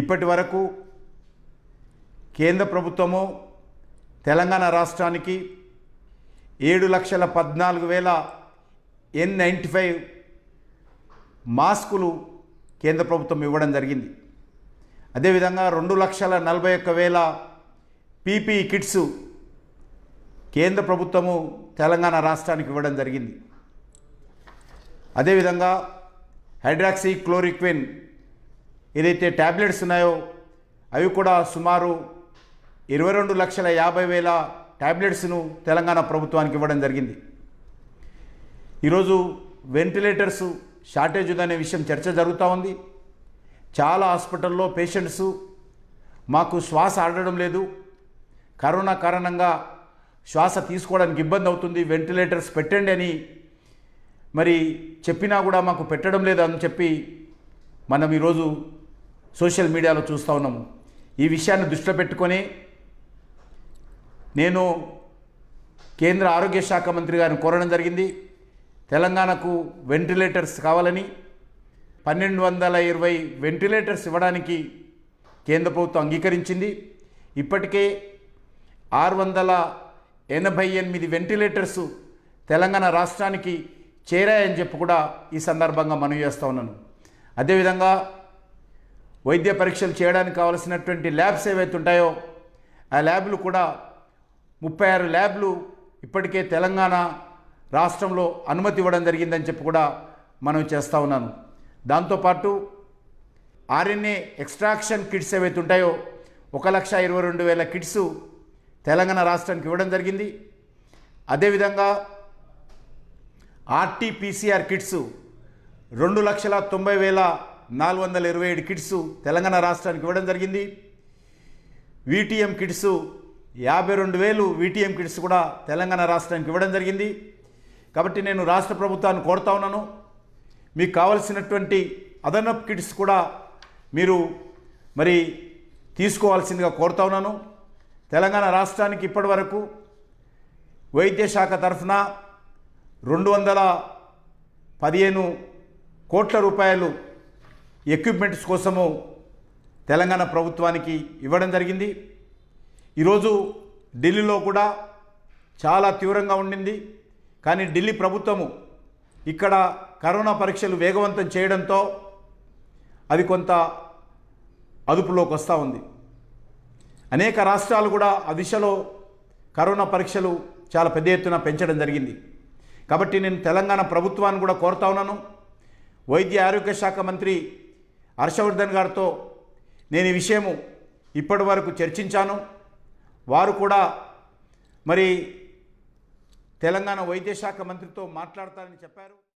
ఇప్పటి వరకు కేంద్ర ప్రభుత్వము తెలంగాణ రాష్ట్రానికి ఏడు లక్షల పద్నాలుగు వేల ఎన్ నైంటీ ఫైవ్ మాస్కులు కేంద్ర ప్రభుత్వం ఇవ్వడం జరిగింది అదేవిధంగా రెండు లక్షల నలభై ఒక్క వేల పీపీ కిట్స్ కేంద్ర ప్రభుత్వము తెలంగాణ రాష్ట్రానికి ఇవ్వడం జరిగింది అదేవిధంగా హైడ్రాక్సీ క్లోరిక్విన్ ఏదైతే ట్యాబ్లెట్స్ ఉన్నాయో అవి కూడా సుమారు ఇరవై రెండు లక్షల యాభై వేల ట్యాబ్లెట్స్ను తెలంగాణ ప్రభుత్వానికి ఇవ్వడం జరిగింది ఈరోజు వెంటిలేటర్స్ షార్టేజ్ ఉందనే విషయం చర్చ జరుగుతూ ఉంది చాలా హాస్పిటల్లో పేషెంట్స్ మాకు శ్వాస ఆడడం లేదు కరోనా కారణంగా శ్వాస తీసుకోవడానికి ఇబ్బంది అవుతుంది వెంటిలేటర్స్ పెట్టండి అని మరి చెప్పినా కూడా మాకు పెట్టడం లేదు అని చెప్పి మనం ఈరోజు సోషల్ మీడియాలో చూస్తూ ఉన్నాము ఈ విషయాన్ని దృష్టిలో పెట్టుకొని నేను కేంద్ర ఆరోగ్య శాఖ మంత్రి గారిని కోరడం జరిగింది తెలంగాణకు వెంటిలేటర్స్ కావాలని పన్నెండు వందల ఇరవై వెంటిలేటర్స్ ఇవ్వడానికి కేంద్ర ప్రభుత్వం అంగీకరించింది ఇప్పటికే ఆరు వందల ఎనభై ఎనిమిది వెంటిలేటర్స్ తెలంగాణ రాష్ట్రానికి చేరాయని చెప్పి కూడా ఈ సందర్భంగా మనవి చేస్తూ ఉన్నాను అదేవిధంగా వైద్య పరీక్షలు చేయడానికి కావలసినటువంటి ల్యాబ్స్ ఏవైతే ఉంటాయో ఆ ల్యాబ్లు కూడా ముప్పై ఆరు ల్యాబ్లు ఇప్పటికే తెలంగాణ రాష్ట్రంలో అనుమతి ఇవ్వడం జరిగిందని చెప్పి కూడా మనం చేస్తూ ఉన్నాను దాంతోపాటు ఆర్ఎన్ఏ ఎక్స్ట్రాక్షన్ కిట్స్ ఏవైతే ఉంటాయో ఒక లక్ష ఇరవై రెండు వేల కిట్స్ తెలంగాణ రాష్ట్రానికి ఇవ్వడం జరిగింది అదేవిధంగా ఆర్టీపీసీఆర్ కిట్స్ రెండు లక్షల తొంభై వేల నాలుగు వందల ఇరవై ఏడు కిట్స్ తెలంగాణ రాష్ట్రానికి ఇవ్వడం జరిగింది వీటీఎం కిట్స్ యాభై రెండు వేలు వీటీఎం కిట్స్ కూడా తెలంగాణ రాష్ట్రానికి ఇవ్వడం జరిగింది కాబట్టి నేను రాష్ట్ర ప్రభుత్వాన్ని కోరుతా ఉన్నాను మీకు కావలసినటువంటి అదనపు కిట్స్ కూడా మీరు మరి తీసుకోవాల్సిందిగా కోరుతా ఉన్నాను తెలంగాణ రాష్ట్రానికి ఇప్పటివరకు వైద్య శాఖ తరఫున రెండు వందల పదిహేను కోట్ల రూపాయలు ఎక్విప్మెంట్స్ కోసము తెలంగాణ ప్రభుత్వానికి ఇవ్వడం జరిగింది ఈరోజు ఢిల్లీలో కూడా చాలా తీవ్రంగా ఉండింది కానీ ఢిల్లీ ప్రభుత్వము ఇక్కడ కరోనా పరీక్షలు వేగవంతం చేయడంతో అది కొంత అదుపులోకి వస్తూ ఉంది అనేక రాష్ట్రాలు కూడా ఆ దిశలో కరోనా పరీక్షలు చాలా పెద్ద ఎత్తున పెంచడం జరిగింది కాబట్టి నేను తెలంగాణ ప్రభుత్వాన్ని కూడా కోరుతా ఉన్నాను వైద్య ఆరోగ్య శాఖ మంత్రి హర్షవర్ధన్ గారితో నేను ఈ విషయము ఇప్పటి వరకు చర్చించాను వారు కూడా మరి తెలంగాణ వైద్యశాఖ మంత్రితో మాట్లాడతారని చెప్పారు